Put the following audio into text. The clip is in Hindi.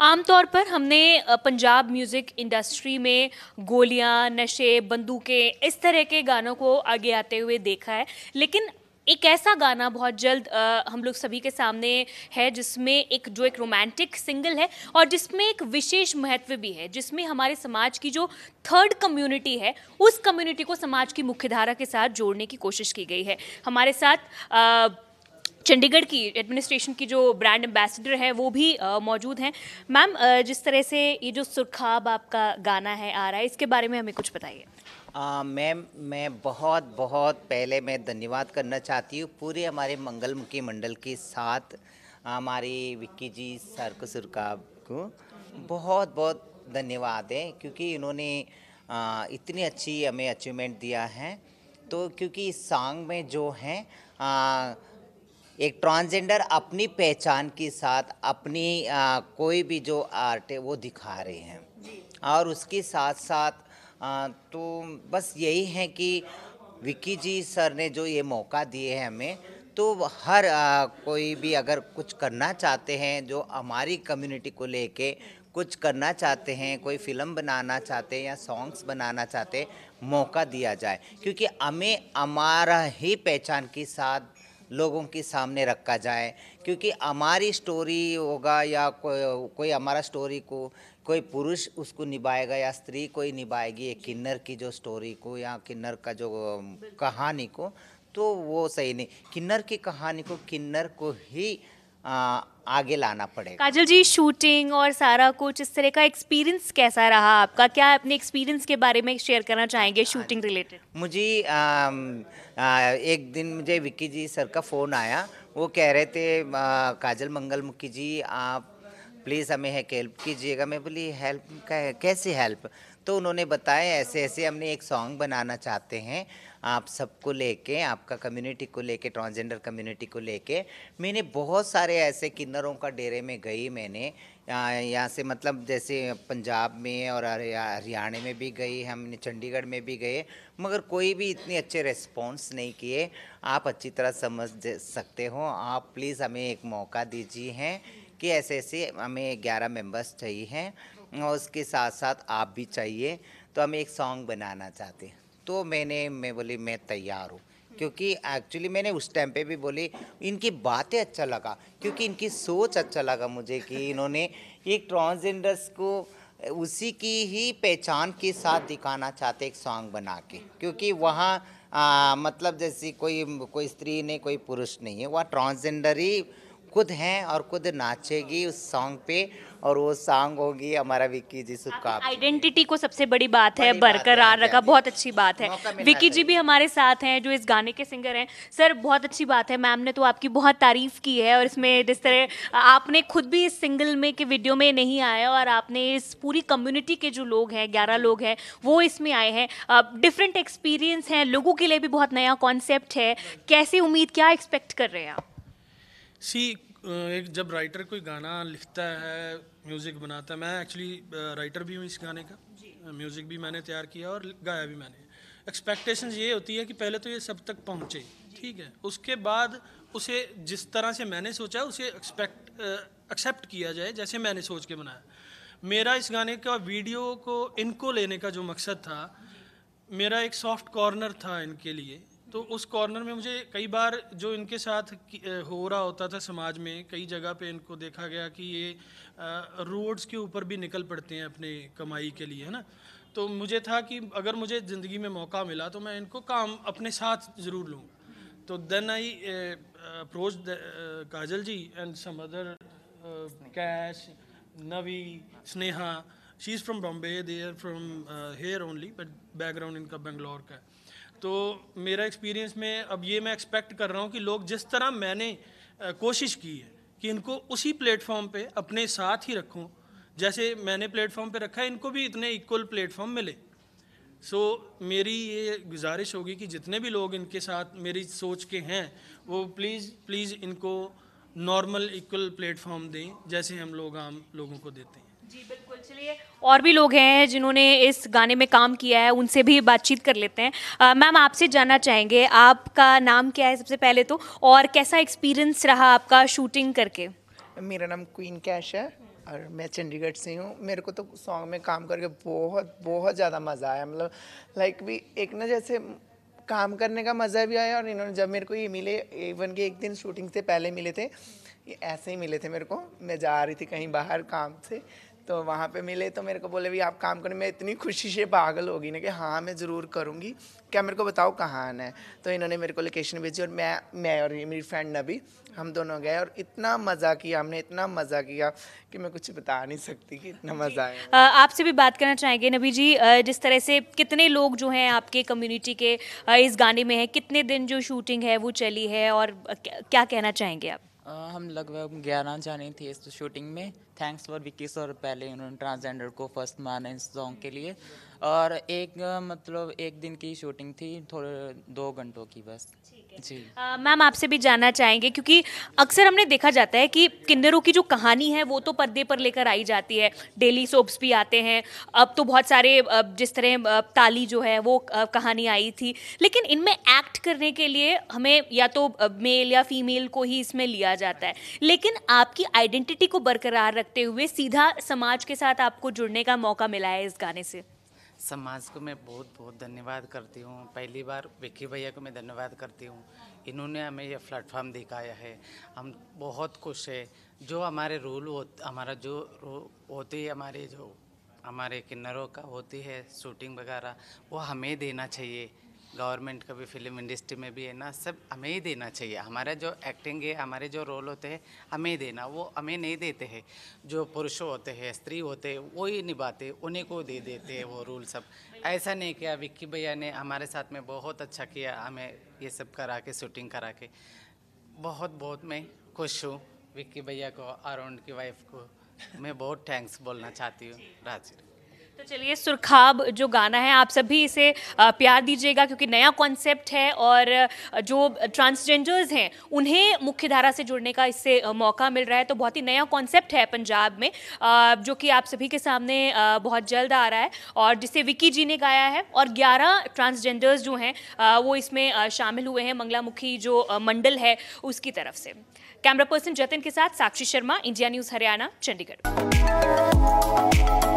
आमतौर पर हमने पंजाब म्यूज़िक इंडस्ट्री में गोलियां नशे बंदूकें इस तरह के गानों को आगे आते हुए देखा है लेकिन एक ऐसा गाना बहुत जल्द आ, हम लोग सभी के सामने है जिसमें एक जो एक रोमांटिक सिंगल है और जिसमें एक विशेष महत्व भी है जिसमें हमारे समाज की जो थर्ड कम्युनिटी है उस कम्युनिटी को समाज की मुख्यधारा के साथ जोड़ने की कोशिश की गई है हमारे साथ आ, चंडीगढ़ की एडमिनिस्ट्रेशन की जो ब्रांड एम्बेसडर है वो भी मौजूद हैं मैम जिस तरह से ये जो सुरखाब आपका गाना है आ रहा है इसके बारे में हमें कुछ बताइए मैम मैं बहुत बहुत पहले मैं धन्यवाद करना चाहती हूँ पूरे हमारे मंगलमुखी मंडल के साथ हमारी विक्की जी सर को सुरखाब को बहुत बहुत धन्यवाद है क्योंकि इन्होंने इतनी अच्छी हमें अचीवमेंट दिया है तो क्योंकि इस सॉन्ग में जो है एक ट्रांसजेंडर अपनी पहचान के साथ अपनी आ, कोई भी जो आर्ट है वो दिखा रहे हैं और उसके साथ साथ आ, तो बस यही है कि विकी जी सर ने जो ये मौका दिए हैं हमें तो हर आ, कोई भी अगर कुछ करना चाहते हैं जो हमारी कम्युनिटी को लेके कुछ करना चाहते हैं कोई फिल्म बनाना चाहते हैं या सॉन्ग्स बनाना चाहते हैं मौका दिया जाए क्योंकि हमें हमारा ही पहचान के साथ लोगों के सामने रखा जाए क्योंकि हमारी स्टोरी होगा या को, कोई हमारा स्टोरी को कोई पुरुष उसको निभाएगा या स्त्री कोई निभाएगी एक किन्नर की जो स्टोरी को या किन्नर का जो कहानी को तो वो सही नहीं किन्नर की कहानी को किन्नर को ही आगे लाना पड़ेगा काजल जी शूटिंग और सारा कुछ इस तरह का एक्सपीरियंस कैसा रहा आपका क्या अपने एक्सपीरियंस के बारे में शेयर करना चाहेंगे शूटिंग रिलेटेड मुझे आ, आ, एक दिन मुझे विक्की जी सर का फ़ोन आया वो कह रहे थे आ, काजल मंगल मुखी जी आप प्लीज़ हमें हेल्प कीजिएगा मैं बोली हेल्प कैसे हेल्प तो उन्होंने बताया ऐसे ऐसे हमने एक सॉन्ग बनाना चाहते हैं आप सबको लेके आपका कम्युनिटी को लेके ट्रांसजेंडर कम्युनिटी को लेके मैंने बहुत सारे ऐसे किन्नरों का डेरे में गई मैंने यहाँ से मतलब जैसे पंजाब में और हरियाणा में भी गई हमने चंडीगढ़ में भी गए मगर कोई भी इतने अच्छे रेस्पॉन्स नहीं किए आप अच्छी तरह समझ सकते हो आप प्लीज़ हमें एक मौका दीजिए हैं कि ऐसे ऐसे हमें ग्यारह मेंबर्स चाहिए हैं और उसके साथ साथ आप भी चाहिए तो हम एक सॉन्ग बनाना चाहते हैं तो मैंने मैं बोली मैं तैयार हूँ क्योंकि एक्चुअली मैंने उस टाइम पे भी बोली इनकी बातें अच्छा लगा क्योंकि इनकी सोच अच्छा लगा मुझे कि इन्होंने एक ट्रांसजेंडर्स को उसी की ही पहचान के साथ दिखाना चाहते एक सॉन्ग बना के क्योंकि वहाँ मतलब जैसे कोई कोई स्त्री नहीं कोई पुरुष नहीं है वह ट्रांसजेंडर ही खुद हैं और खुद नाचेगी उस सॉन्ग पे और वो सांग होगी हमारा विक्की जी सबका आइडेंटिटी को सबसे बड़ी बात है बरकरार हाँ रखा हाँ बहुत अच्छी बात है विक्की जी भी हमारे साथ हैं जो इस गाने के सिंगर हैं सर बहुत अच्छी बात है मैम ने तो आपकी बहुत तारीफ की है और इसमें जिस तरह आपने खुद भी इस सिंगल में के वीडियो में नहीं आया और आपने इस पूरी कम्युनिटी के जो लोग हैं ग्यारह लोग हैं वो इसमें आए हैं डिफरेंट एक्सपीरियंस हैं लोगों के लिए भी बहुत नया कॉन्सेप्ट है कैसी उम्मीद क्या एक्सपेक्ट कर रहे हैं आप सी एक जब राइटर कोई गाना लिखता है म्यूज़िक बनाता है मैं एक्चुअली राइटर भी हूँ इस गाने का म्यूज़िक भी मैंने तैयार किया और गाया भी मैंने एक्सपेक्टेशन ये होती है कि पहले तो ये सब तक पहुँचे ठीक है उसके बाद उसे जिस तरह से मैंने सोचा उसे एक्सपेक्ट एक्सेप्ट किया जाए जैसे मैंने सोच के बनाया मेरा इस गाने का वीडियो को इनको लेने का जो मकसद था मेरा एक सॉफ्ट कॉर्नर था इनके लिए तो उस कॉर्नर में मुझे कई बार जो इनके साथ हो रहा होता था समाज में कई जगह पे इनको देखा गया कि ये रोड्स के ऊपर भी निकल पड़ते हैं अपने कमाई के लिए है ना तो मुझे था कि अगर मुझे ज़िंदगी में मौका मिला तो मैं इनको काम अपने साथ ज़रूर लूँगा तो then I approach Kajal ji and some other कैश नवी Sneha she is from Bombay they are from here only but background इनका बेंगलोर का है तो मेरा एक्सपीरियंस में अब ये मैं एक्सपेक्ट कर रहा हूँ कि लोग जिस तरह मैंने कोशिश की है कि इनको उसी प्लेटफॉर्म पे अपने साथ ही रखूँ जैसे मैंने प्लेटफॉर्म पे रखा है इनको भी इतने इक्वल प्लेटफॉर्म मिले सो so, मेरी ये गुजारिश होगी कि जितने भी लोग इनके साथ मेरी सोच के हैं वो प्लीज़ प्लीज़ इनको नॉर्मल इक्वल प्लेटफॉर्म दें जैसे हम लोग आम लोगों को देते हैं जी बिल्कुल चलिए और भी लोग हैं जिन्होंने इस गाने में काम किया है उनसे भी बातचीत कर लेते हैं मैम आपसे जानना चाहेंगे आपका नाम क्या है सबसे पहले तो और कैसा एक्सपीरियंस रहा आपका शूटिंग करके मेरा नाम क्वीन कैश है और मैं चंडीगढ़ से हूँ मेरे को तो सॉन्ग में काम करके बहुत बहुत ज़्यादा मज़ा आया मतलब लाइक भी एक ना जैसे काम करने का मज़ा भी आया और इन्होंने जब मेरे को ये मिले इवन के एक दिन शूटिंग से पहले मिले थे ये ऐसे ही मिले थे मेरे को मैं जा रही थी कहीं बाहर काम से तो वहाँ पे मिले तो मेरे को बोले भी आप काम करें मैं इतनी खुशी से पागल होगी ना कि हाँ मैं ज़रूर करूँगी क्या मेरे को बताओ कहाँ आना है तो इन्होंने मेरे को लोकेशन भेजी और मैं मैं और मेरी फ्रेंड नबी हम दोनों गए और इतना मज़ा किया हमने इतना मज़ा किया कि मैं कुछ बता नहीं सकती कि इतना मज़ा आया आपसे भी बात करना चाहेंगे नबी जी जिस तरह से कितने लोग जो हैं आपके कम्यूनिटी के इस गाने में हैं कितने दिन जो शूटिंग है वो चली है और क्या कहना चाहेंगे आप हम लगभग ग्यारह जाने थे इस शूटिंग में थैंक्स फॉर विकी सर पहले उन्होंने ट्रांसजेंडर को फर्स्ट माना इस सॉन्ग के लिए और एक मतलब एक दिन की शूटिंग थी थोड़े दो घंटों की बस जी मैम आपसे भी जानना चाहेंगे क्योंकि अक्सर हमने देखा जाता है कि किन्नरों की जो कहानी है वो तो पर्दे पर लेकर आई जाती है डेली सोप्स भी आते हैं अब तो बहुत सारे जिस तरह ताली जो है वो कहानी आई थी लेकिन इनमें एक्ट करने के लिए हमें या तो मेल या फीमेल को ही इसमें लिया जाता है लेकिन आपकी आइडेंटिटी को बरकरार रखते हुए सीधा समाज के साथ आपको जुड़ने का मौका मिला है इस गाने से समाज को मैं बहुत बहुत धन्यवाद करती हूँ पहली बार विक्की भैया को मैं धन्यवाद करती हूँ इन्होंने हमें यह प्लेटफॉर्म दिखाया है हम बहुत खुश है जो हमारे रूल हमारा जो होती है हमारे जो हमारे किन्नरों का होती है शूटिंग वगैरह वो हमें देना चाहिए गवर्नमेंट का भी फिल्म इंडस्ट्री में भी है ना सब हमें ही देना चाहिए हमारा जो एक्टिंग है हमारे जो रोल होते हैं हमें ही देना वो हमें नहीं देते हैं जो पुरुष होते हैं स्त्री होते हैं वो ही निभाते उन्हीं को दे देते हैं वो रूल सब ऐसा नहीं किया विक्की भैया ने हमारे साथ में बहुत अच्छा किया हमें ये सब करा के शूटिंग करा के बहुत बहुत मैं खुश हूँ विक्की भैया को अरुण की वाइफ को मैं बहुत थैंक्स बोलना चाहती हूँ राजी तो चलिए सुरखाब जो गाना है आप सभी इसे प्यार दीजिएगा क्योंकि नया कॉन्सेप्ट है और जो ट्रांसजेंडर्स हैं उन्हें मुख्य धारा से जुड़ने का इससे मौका मिल रहा है तो बहुत ही नया कॉन्सेप्ट है पंजाब में जो कि आप सभी के सामने बहुत जल्द आ रहा है और जिसे विकी जी ने गाया है और ग्यारह ट्रांसजेंडर्स जो हैं वो इसमें शामिल हुए हैं मंगलामुखी जो मंडल है उसकी तरफ से कैमरा पर्सन जतिन के साथ साक्षी शर्मा इंडिया न्यूज़ हरियाणा चंडीगढ़